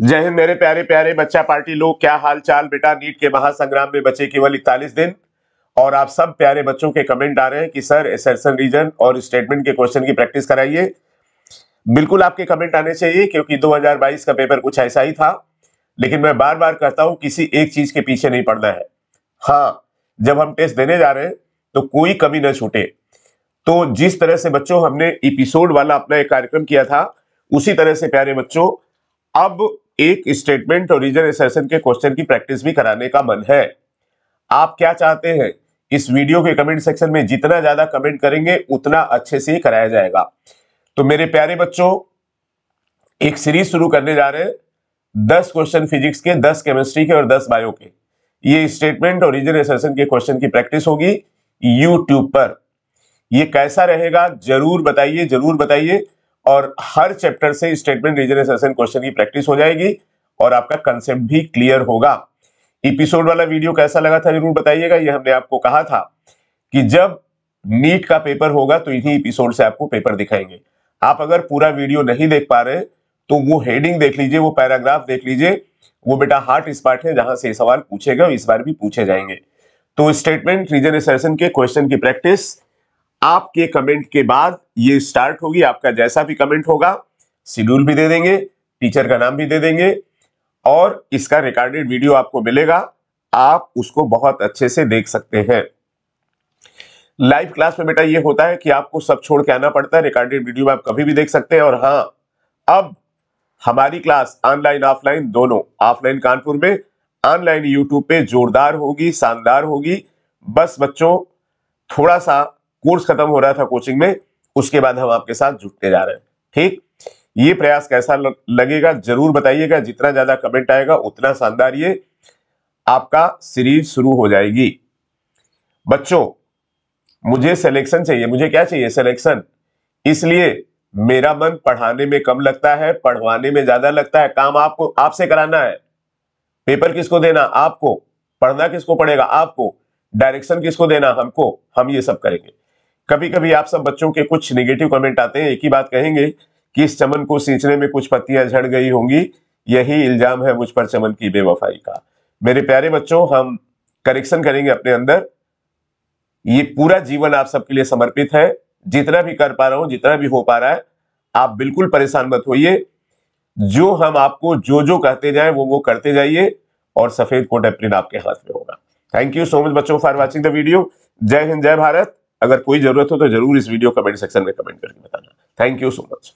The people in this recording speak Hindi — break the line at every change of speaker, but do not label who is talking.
जय हिंद मेरे प्यारे प्यारे बच्चा पार्टी लोग क्या हाल चाल बेटा नीट के महासंग्राम में बचे केवल इकतालीस दिन और आप सब प्यारे बच्चों के कमेंट आ रहे हैं कि सर एसरसन रीजन और स्टेटमेंट के क्वेश्चन की प्रैक्टिस कराइए बिल्कुल आपके कमेंट आने चाहिए क्योंकि 2022 का पेपर कुछ ऐसा ही था लेकिन मैं बार बार कहता हूं किसी एक चीज के पीछे नहीं पड़ना है हाँ जब हम टेस्ट देने जा रहे हैं तो कोई कमी ना छूटे तो जिस तरह से बच्चों हमने एपिसोड वाला अपना एक कार्यक्रम किया था उसी तरह से प्यारे बच्चों अब एक स्टेटमेंट और रीजन एसेसन के क्वेश्चन की प्रैक्टिस भी कराने का मन है आप क्या चाहते हैं इस वीडियो के कमेंट सेक्शन में जितना ज्यादा कमेंट करेंगे उतना अच्छे से ही कराया जाएगा तो मेरे प्यारे बच्चों एक सीरीज शुरू करने जा रहे हैं 10 क्वेश्चन फिजिक्स के 10 केमिस्ट्री के और 10 बायो के ये स्टेटमेंट और रीजन एसेसन के क्वेश्चन की प्रैक्टिस होगी यूट्यूब पर ये कैसा रहेगा जरूर बताइए जरूर बताइए और हर चैप्टर से स्टेटमेंट रीजन एसेसन क्वेश्चन की प्रैक्टिस हो जाएगी और आपका कंसेप्ट भी क्लियर होगा एपिसोड वाला वीडियो कैसा लगा था जरूर बताइएगा ये हमने आपको कहा था कि जब नीट का पेपर होगा तो इन्हीं एपिसोड से आपको पेपर दिखाएंगे आप अगर पूरा वीडियो नहीं देख पा रहे तो वो हेडिंग देख लीजिए वो पैराग्राफ देख लीजिए वो बेटा हार्ट स्पार्ट है जहां से सवाल पूछेगा इस बार भी पूछे जाएंगे तो स्टेटमेंट रीजन एसेसन के क्वेश्चन की प्रैक्टिस आपके कमेंट के बाद ये स्टार्ट होगी आपका जैसा भी कमेंट होगा शेड्यूल भी दे देंगे टीचर का नाम भी दे देंगे और इसका रिकॉर्डेड वीडियो आपको मिलेगा आप उसको बहुत अच्छे से देख सकते हैं लाइव क्लास में बेटा ये होता है कि आपको सब छोड़ के आना पड़ता है रिकॉर्डेड वीडियो में आप कभी भी देख सकते हैं और हाँ अब हमारी क्लास ऑनलाइन ऑफलाइन दोनों ऑफलाइन कानपुर में ऑनलाइन यूट्यूब पे जोरदार होगी शानदार होगी बस बच्चों थोड़ा सा कोर्स खत्म हो रहा था कोचिंग में उसके बाद हम आपके साथ जुटते जा रहे हैं ठीक ये प्रयास कैसा लगेगा जरूर बताइएगा जितना ज्यादा कमेंट आएगा उतना शानदार ये आपका सीरीज शुरू हो जाएगी बच्चों मुझे सिलेक्शन चाहिए मुझे क्या चाहिए सिलेक्शन इसलिए मेरा मन पढ़ाने में कम लगता है पढ़वाने में ज्यादा लगता है काम आपको आपसे कराना है पेपर किसको देना आपको पढ़ना किसको पड़ेगा आपको डायरेक्शन किसको देना हमको हम ये सब करेंगे कभी कभी आप सब बच्चों के कुछ निगेटिव कमेंट आते हैं एक ही बात कहेंगे कि इस चमन को सींचने में कुछ पत्तियां झड़ गई होंगी यही इल्जाम है मुझ पर चमन की बेवफाई का मेरे प्यारे बच्चों हम करेक्शन करेंगे अपने अंदर ये पूरा जीवन आप सबके लिए समर्पित है जितना भी कर पा रहा हूं जितना भी हो पा रहा है आप बिल्कुल परेशान मत होइए जो हम आपको जो जो कहते जाए वो वो करते जाइए और सफेद कोट एप्रिन आपके हाथ में होगा थैंक यू सो मच बच्चों फॉर वॉचिंग द वीडियो जय हिंद जय भारत अगर कोई ज़रूरत हो तो ज़रूर इस वीडियो कमेंट सेक्शन में कमेंट करके बताना थैंक यू सो मच